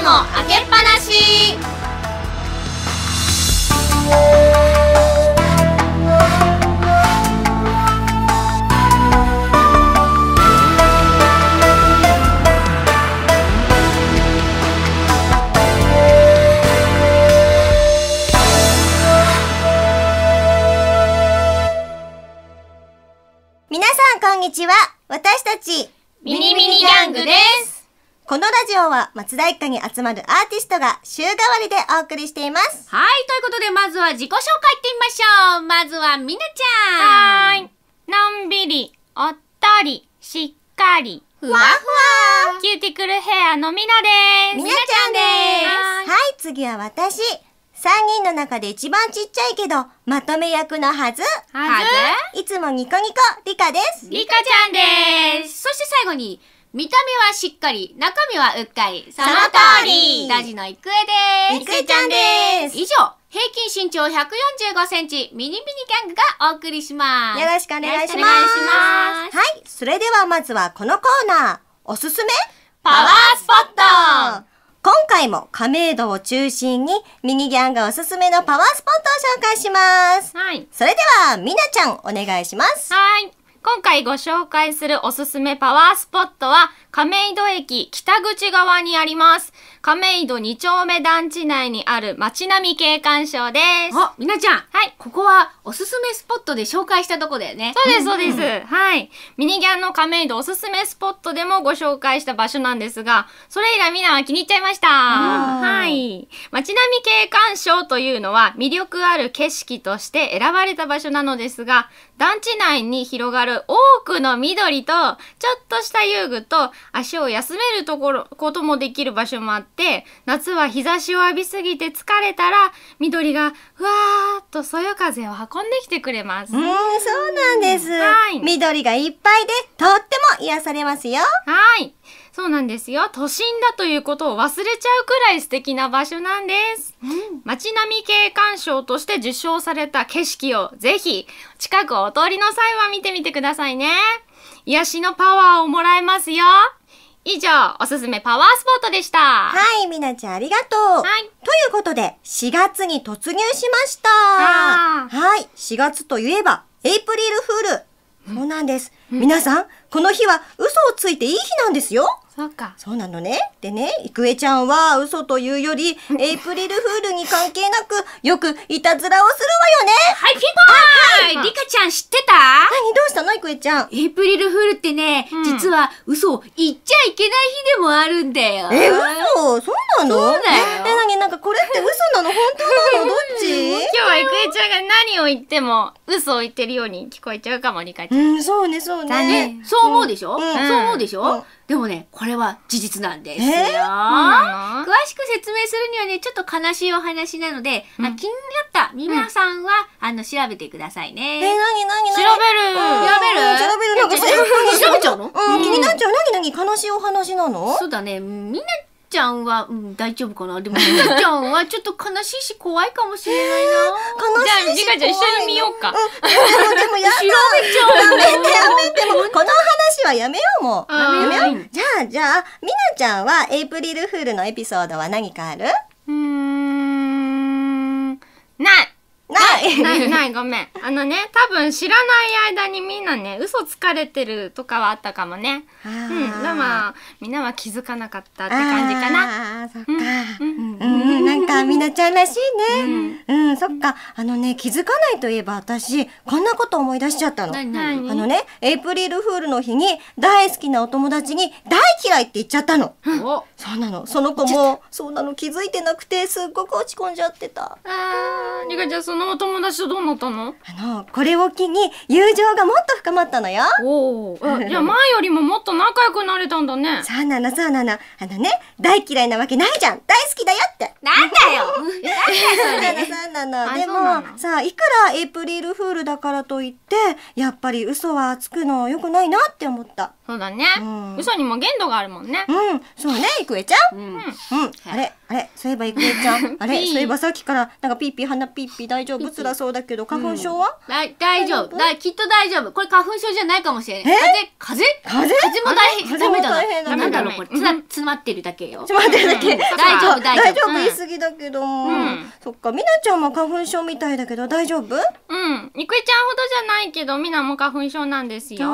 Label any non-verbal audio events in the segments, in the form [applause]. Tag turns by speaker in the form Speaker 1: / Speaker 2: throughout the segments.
Speaker 1: ス開けっぱなし皆さんこんにちは私たちミニミニギャングですこのラジオは松田一家に集まるアーティストが週替わりでお送りしています。はい、ということでまずは自己紹介ってみましょう。まずはみなちゃん。は
Speaker 2: い。のんびり、おっとり、しっかり、ふわふわ。キューティクルヘアのみなです。みなちゃんです。は
Speaker 1: い、次は私。3人の中で一番ちっちゃいけど、まとめ役のはず。はずいつもニコニコ、リカです。リカちゃんです。そして最後に、見た目はし
Speaker 3: っかり、中身はうっかり。その通りラジのいくえですいくえちゃんです以上、平均身長145センチ、ミニミニギャングがお送りします。よろしくお願いします。ま
Speaker 1: すはい、それではまずはこのコーナー、おすすめ
Speaker 2: パワース
Speaker 1: ポット今回も亀戸を中心にミニギャンがおすすめのパワースポットを紹介します。はい。それでは、みなちゃんお願いします。はい。今回ご紹介するおすすめパワースポットは亀戸
Speaker 2: 駅北口側にあります亀戸2丁目団地内にある街並み景観賞ですあ、みなちゃんはいここはおすすめスポットで紹介したとこだよねそうですそうです、うんうん、はいミニギャンの亀戸おすすめスポットでもご紹介した場所なんですがそれ以来みなは気に入っちゃいましたはい街並み景観賞というのは魅力ある景色として選ばれた場所なのですが団地内に広がるる多くの緑と、ちょっとした遊具と、足を休めるところ、こともできる場所もあって、夏は日差しを浴びすぎて疲れたら、緑が、ふわーっとそよ風を運んできてくれます。うん、そうなんです。はい。緑がいっぱいで、とって癒されますよ。はい。そうなんですよ。都心だということを忘れちゃうくらい素敵な場所なんです。うん、街並み景観賞として受賞された景色をぜひ近くお通りの際は見てみてくださいね。癒しのパワーをもらえますよ。以上、
Speaker 1: おすすめパワースポットでした。はい、みなちゃんありがとう。はい。ということで、4月に突入しました。はい。4月といえば、エイプリルフール。そうなんです。皆さんこの日は嘘をついていい日なんですよそうかそうなのねでね郁恵ちゃんは嘘というよりエイプリルフールに関係なくよくいたずらをするわよねはい
Speaker 3: ピンポンリ
Speaker 1: カちゃん知ってた何
Speaker 3: どうしたの郁恵ちゃんエイプリルフールってね、うん、実は嘘を言っちゃいけない
Speaker 2: 日でもあるんだよえ嘘そうなのそうだよえ何なんかこれって嘘なの本当なのどっち今日は郁恵ちゃんが何を言っても嘘を言ってるように聞こえちゃうかもリカちゃ
Speaker 3: んうんそうねそうよね。そう思うでしょ、うん、そう思うでしょ、うん、でもね、これは事実なんですよ、えー、詳しく説明するにはね、ちょっと悲しいお話なので、うん、あ気になった皆さんは、あの、調べてくださいね。えー、なになに調べる調べる調べるなんか、調べちゃうの、うん、気になっちゃ
Speaker 1: う。なになに悲しいお話な
Speaker 3: のそうだね。みんなちゃんは、うん、大丈夫かなでも、リ [laughs] カちゃんはちょっと悲しいし怖いかもしれないな。[laughs] 悲しいし怖い。じゃあ、ちゃん一緒に見ようか。でも、
Speaker 1: でもやだ。[laughs] やめて、やめて。もう、この話はやめよう、もう。やめよう。じゃあ、じゃあ、みなちゃんは、エイプリルフールのエピソードは何かあるうーん、ない。ないない、ない
Speaker 2: ごめん。あのね、多分知らない間にみんなね、嘘つかれてるとかはあったかもね。
Speaker 1: うん。で
Speaker 2: も、みんなは気づかなかったって感じかな。あそっか。
Speaker 1: うん、うん、なんか、みなちゃんらしいね。うん、うん、そっか。あのね、気づかないといえば私、こんなこと思い出しちゃったの。あのね、エイプリルフールの日に、大好きなお友達に、大嫌いって言っちゃったの。そうなの。その子も、そうなの、気づいてなくて、すっごく落ち込んじゃってた。ああ、にかちゃん、そののお友達とどうなったのあのこれを機に友情がもっと深まったのよおおじゃ前よりももっと仲良くなれたんだねそうなのそうなのあのね大嫌いなわけないじゃん大好きだよってなんだよ [laughs] そうなのそうなのでもさあいくらエイプリルフールだからといってやっぱり嘘はつくのよくないなって思ったそうだね、嘘にも限度があるもんねうんそうねいくちゃん、うん、あれあれそういえばいくちゃん [laughs] あれそういえばさっきからなんかピーピー鼻ピーピー大丈夫つらそうだけど花粉症は、
Speaker 3: 大丈夫きっと大丈夫これ花粉症じゃないかもしれない風風風風も大変ダメだななんだろこれ
Speaker 1: 詰まってるだけよ詰まってるだけ大丈夫大丈夫言い過ぎだけどそっかみなちゃんも花粉症みたいだけど大丈夫う
Speaker 2: んいくえちゃんほどないけどみんなも花粉症なんですよで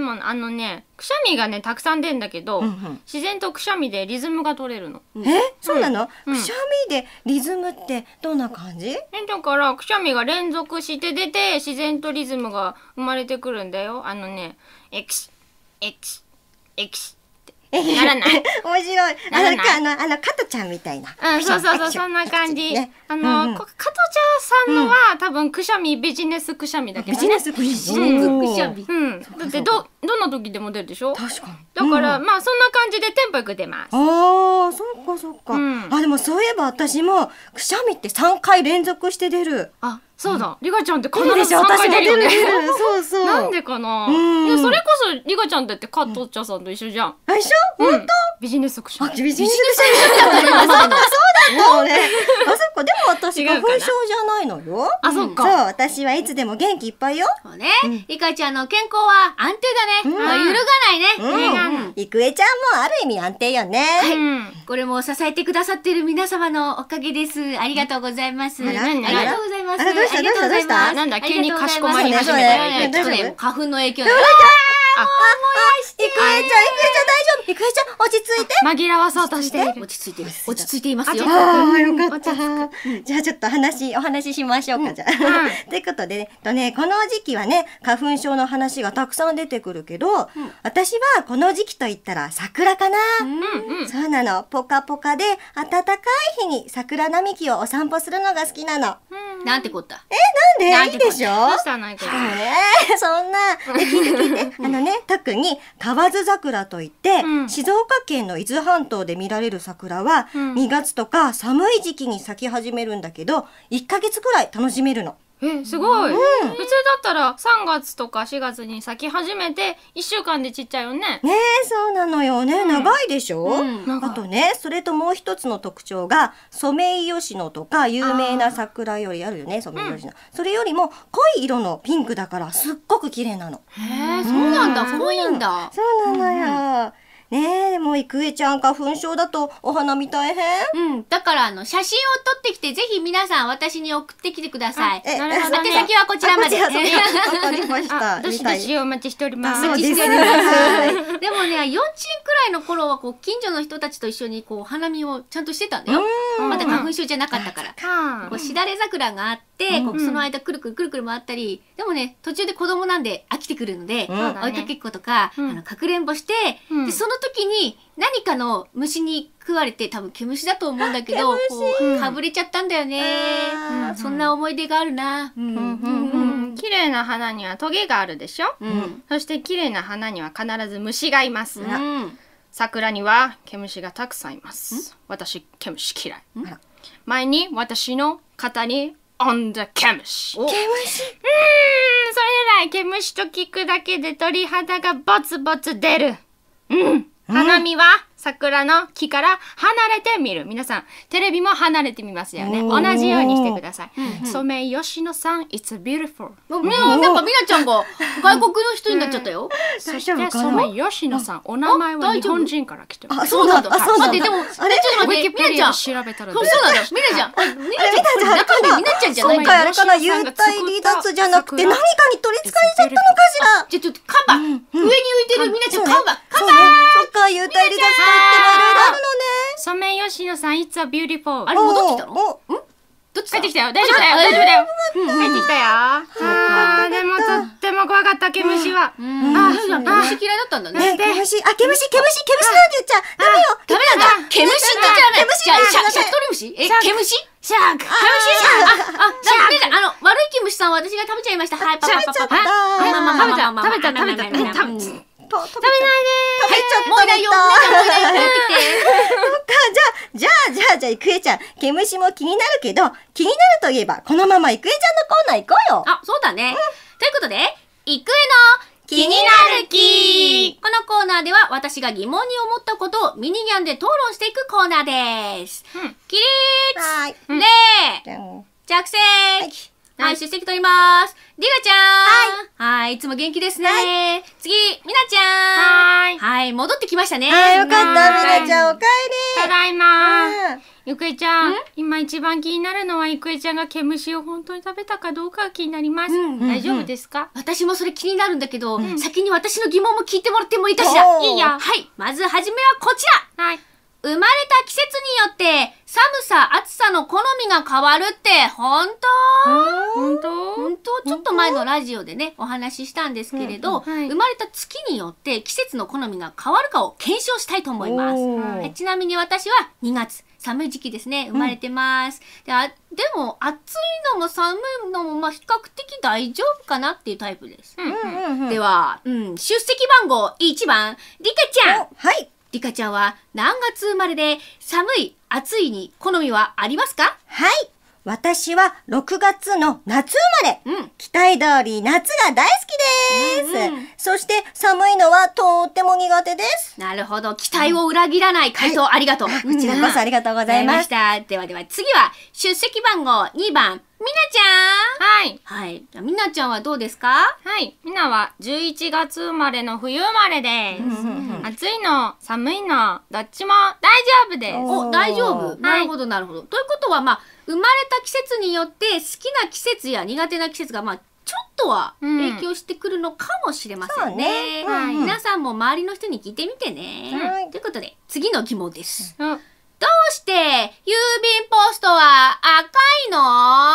Speaker 2: もあのねくしゃみがねたくさん出るんだけど、うんうん、自然とくしゃみでリズムが取れるの
Speaker 1: え、うん、そうなの、うん、くしゃみでリズムってどんな感
Speaker 2: じえだからくしゃみが連続して出て自然とリズムが生まれてくるんだよあのねエクシエクシエクシ
Speaker 1: ならない。[laughs] 面白い。あの、あの、あの、加トちゃんみたいな。うん、そうそうそう、そんな感じ。
Speaker 2: あの、うんうん、加藤さんのは、多分、くしゃみ、ビジネスくしゃみだけど、ビジネスくしゃみ。うん。だって、どどんな時でも出るでしょ確かにだから、うんまあそんな感じでテンポ
Speaker 1: よく出ますああそっかそっか、うんあでもそういえば私もくしゃみって3回連続して出るあそうだ、リカちゃんって必ず3回出るよねる [laughs] そうそうなん
Speaker 2: でかな、うんいやそれこそリカちゃんだって加藤茶さんと一緒じゃん、
Speaker 1: あ一緒うん本ビジネスクションビジネスだったそうだそうだったのね [laughs] あそっかでも私う花粉症じゃないのよあそっかそう私はいつでも元気いっぱいよそうね、リカちゃんの健康は安定だね、まあ、揺るがないね。いくえちゃんもある意味安定よね。はい。
Speaker 3: これも支えてくださってる皆様のおかげです。ありがとうございます。ありがとうございます。ありがとうございます。なんだ、急にかしこまりましたね。花粉の影響で。してくれちゃん、いくえちゃん大丈夫。いくえちゃん、落
Speaker 1: ち着いて。紛らわそうとして落ち着いて落ち着いていますよ。ああ、よかった。じゃあちょっと話、お話ししましょうか、じゃあ。ということでね、とね、この時期はね、花粉症の話がたくさん出てくるけど、私はこの時期と言ったら桜かな。そうなの。ぽかぽかで、暖かい日に桜並木をお散歩するのが好きなの。なんてこった。え、なんでいいでしょうそんな、聞いて聞いて。あのね、ね特に河津桜といって、うん、静岡県の伊豆半島で見られる桜は、うん、2月とか寒い時期に咲き始めるんだけど1ヶ月くらい楽しめるの。えすごい、普通だ
Speaker 2: ったら3月とか4月に咲き始めて1週間でちっちゃいよねね
Speaker 1: そうなのよね、うん、長いでしょ、うん、あとねそれともう一つの特徴がソメイヨシノとか有名な桜よりあるよねソメイヨシノ、それよりも濃い色のピンクだからすっごく綺麗なのへえ、そうなんだ濃いんだそうなのよ、ねえ、もう郁恵ちゃん花粉症だとお花見大変うん。だからあの、写真を撮ってきて、ぜひ
Speaker 3: 皆さん私に送ってきてください。え、なるほど、ね。宛先はこちらまで。わかりました。どしどしお
Speaker 2: 待ちしております。お待ちして
Speaker 3: でもね、幼稚園くらいの頃はこう、近所の人たちと一緒にこう、花見をちゃんとしてたんだよ。まだ花粉症じゃなかったから。こうしだれ桜があって、こうその間くるくるくるくる回ったり、でもね、途中で子供なんで飽きてくるので、追いかけっことか、あの、かくれんぼして、で、その時に何かの虫に食われて、多分毛虫だと思うんだけど、こう、かぶれちゃったんだよね。
Speaker 2: そんな思い出があるな。うん。綺麗な花にはトゲがあるでしょ、うん、そして綺麗な花には必ず虫がいます、うん、桜には毛虫がたくさんいます。私、毛虫嫌い。前に私の肩にオンダ毛虫。毛虫うーん、それ以来毛虫と聞くだけで鳥肌がボツボツ出る。うん。花見は桜の木から離れてみる。皆さん、テレビも離れてみますよね。同じようにしてください。ソメイヨシノさん、It's beautiful。ね、なんかみなちゃんが [laughs] 外国の人になっちゃったよ。
Speaker 1: そしてソメイ
Speaker 2: ヨシノさん、お名前は日本人から来てます。あ、そうなんだ。待って、でも、あれちょっと待って、みなちゃん。調べそうなんだ。みなちゃん。
Speaker 1: みなちゃん、中でみなちゃんじゃない今回あれかな、幽体離脱じゃなくて何かに取り憑かれちゃったのかし
Speaker 2: ら。じゃ、ちょっと看板。上に浮いてるみなちゃん、看板。看板。そっか、幽体離脱。あるのねソメイヨシノさんいつはビュー a u あれ戻ってきたのどっち帰ってきたよ大丈夫だよ大丈夫だよ帰ってきたよ
Speaker 1: あーでも
Speaker 2: とっても怖かった毛虫はあー毛虫嫌いだったんだね毛虫あ毛虫毛虫毛虫なんて言っちゃダメよダメなんだ毛虫ってじゃないじゃあシャクトリムシえ毛虫シャーク。シャ
Speaker 3: あ、シャーク。あの、悪い気虫さん私が食べちゃいました。はい、パパパパ。食べちゃった。食
Speaker 1: べちゃった。食べち
Speaker 2: ゃった。食べないで食べちゃったもうだうもうだよも
Speaker 1: うだか、じゃあじゃあじゃあいくえちゃん毛虫も気になるけど気になるといえばこのままイクエちゃんのコーナー行こうよあそうだね、うん、ということでイ
Speaker 3: クエの気になる気このコーナーでは私が疑問に思ったことをミニギャンで討論していくコーナーです。うん、起立礼、うん、着席、はいはい、出席取ります。りがちゃんはい。い、つも元
Speaker 2: 気ですね。はい、次、みなちゃんはい。戻ってきましたね。
Speaker 3: はい、よかった、みなちゃん、
Speaker 2: おかえりただいまゆくえちゃん、今一番気になるのはゆくえちゃんが毛虫を本当に食べたかどうかが気になります。大丈夫ですか私もそれ気になるんだけど、先に私の疑問も聞いてもらってもいいかしらいいや。はい。まずはじめはこち
Speaker 3: らはい。生まれた季節によって寒さ暑さの好みが変わるって本当本当本当ちょっと前のラジオでねお話ししたんですけれど、うんはい、生まれた月によって季節の好みが変わるかを検証したいと思います、はい、ちなみに私は2月寒い時期ですね生まれてます、うん、であでも暑いのも寒いのもまあ比較的大丈夫かなっていうタイプです、うんうんうん、では、うん、出席番号1番リカちゃんはいリカちゃんは何月生まれで寒い、暑いに好みはありますかはい。
Speaker 1: 私は6月の夏生まれ。うん、期待通り夏が大好きです、うんうん。そして寒いのはとっても苦手です。
Speaker 3: なるほど。期待を裏
Speaker 1: 切らない回答、ありがとう。こちらこそありが
Speaker 3: とうございまし
Speaker 1: た。ではでは次は出席番
Speaker 2: 号2番みなちゃんはい。はい。じゃあみなちゃんはどうですかはい。みなは11月生まれの冬生まれです。暑いの、寒いの、どっちも大丈夫です。お、大丈夫。なるほど、なるほど。ということは、まあ、生まれた
Speaker 3: 季節によって、好きな季節や苦手な季節が、まあ、ちょっとは影響してくるのかもしれませんね。そう皆さんも周りの人に聞いてみてね。はいということで、次の疑問です。うんどうして、郵便ポストは赤いの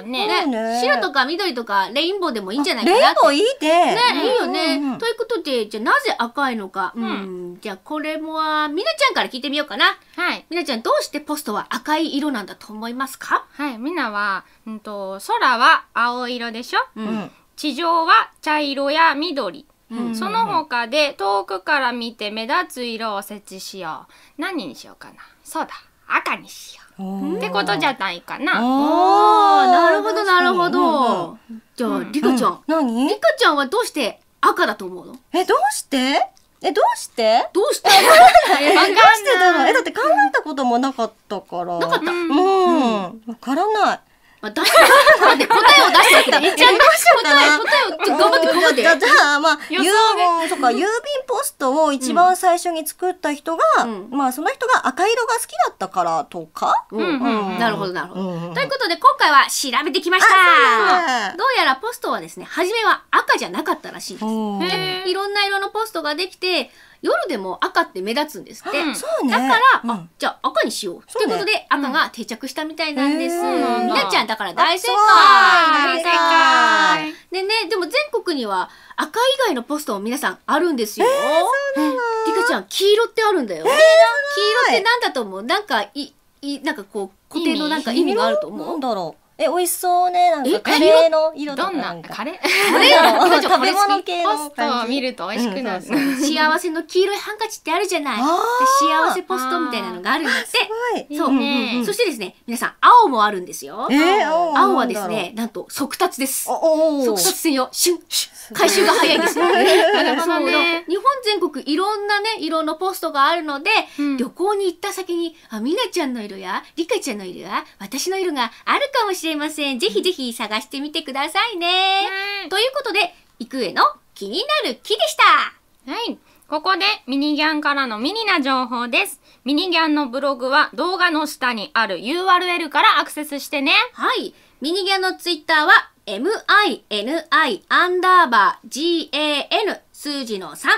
Speaker 3: さんねね白とか緑とかレインボーでもいいんじゃないかなレインボーいいでね、いいよね、うんうん、ということでじゃあなぜ赤いのか、うん、じゃあこれもはみなちゃんから聞いてみようかなはいみなちゃんどうしてポストは赤い色なんだと思います
Speaker 2: かはいみなは、うんと、空は青色でしょ、うん、地上は茶色や緑うん。その他で遠くから見て目立つ色を設置しよう。何にしようかな。そうだ。赤にしよ
Speaker 1: うってことじゃ
Speaker 2: ないかな。なるほどなるほど。
Speaker 3: じゃあ、リカちゃん。何リカちゃんはどうして赤だと思うのえ、どうしてえ、どうしてどうしてえ、どうしてだろうえ、だっ
Speaker 1: て考えたこともなかったから。なかったうん。わからない。まあ、出だ [laughs] って答えを出したわけで一応答え答えを頑張って頑張ってじゃあまあ郵便とか郵便ポストを一番最初に作った人が、うん、まあその人が赤色が好きだったからとか、なるほどなるほど、うん
Speaker 3: うん、ということで今回は調べてきました、ね、どう
Speaker 1: やらポストはですね初めは
Speaker 3: 赤じゃなかったらしいですいろんな色のポストができて夜でも赤って目立つんですって、そうねだから、あじゃあ赤にしようと、そいうことで赤が定着したみたいなんです、うんみなちゃんだから大正あ大正解でねでも全国には赤以外のポストも皆さんあるんですよ、リカちゃん黄色ってあるんだよ、黄色ってなんだと思うなんかいいなんかこう固定のなんか意味がある
Speaker 1: と思うなんだろ
Speaker 3: え、美味しそうね。なんかカレーの色とかどんなカレーカレー食べ物系のスト見ると美味しくなる。幸せの黄色いハンカチってあるじゃない。幸せポストみたいなのがあるんだって。そう。そしてですね、皆さん、青もあるんですよ。青はですね、なんと速達です。速達専用。シュン、シュン。
Speaker 1: 回収が早いですよ。[laughs] 日本
Speaker 3: 全国いろんなね、色のポストがあるので、旅行に行った先に、あ、みなちゃんの色や、りかちゃんの色や、私の色があるかもしれない。しれません。ぜひぜひ探してみてくださいね。うん、ということで、
Speaker 2: 幾重の気になる木でした。はい。ここでミニギャンからのミニな情報です。ミニギャンのブログは動画の下にある URL からアクセスしてね。はい。ミニギャンのツイッターは mini アンダ
Speaker 3: ーバー gan 数字の3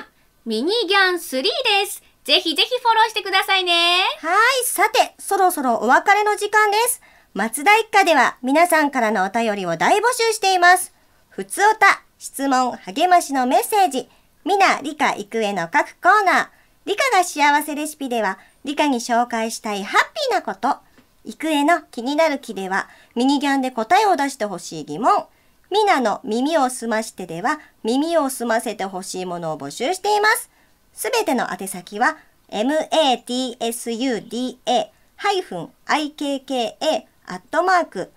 Speaker 3: ミニギャン3です。ぜひぜひフォローしてくださいね。
Speaker 1: はい。さて、そろそろお別れの時間です。松田一家では皆さんからのお便りを大募集しています。ふつおた、質問、励ましのメッセージ、みな、理科、育への各コーナー、理科が幸せレシピでは、理科に紹介したいハッピーなこと、育への気になる気では、ミニギャンで答えを出してほしい疑問、みなの耳をすましてでは、耳をすませてほしいものを募集しています。すべての宛先は、matsuda-ikka アットマーク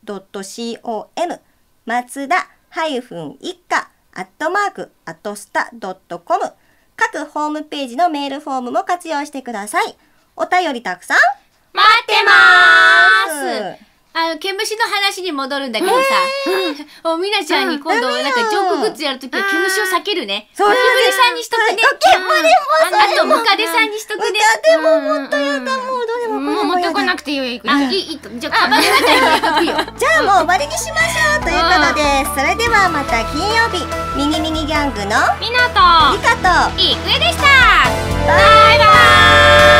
Speaker 1: atosuta.com 松田ハイフン一家アットマークアトスタドットコム各ホームページのメールフォームも活用してください。お便りたくさん待ってますあの、毛虫の話に戻るんだけどさ、
Speaker 3: おみなちゃんに今度、なんかジョークグッズやるときは毛虫を避けるね。そうでね。さんにしと
Speaker 1: くね。あと、ムカデさんにしとくね。ムカももっとやだ、もうどうでももう持ってこなくていいよ、いい、いい。じゃあ、カバンのにじゃあもう終わりにしましょうということで、それではまた金曜日、ミニミニギャングの、みなと、りかと、いくえでしたバイバイ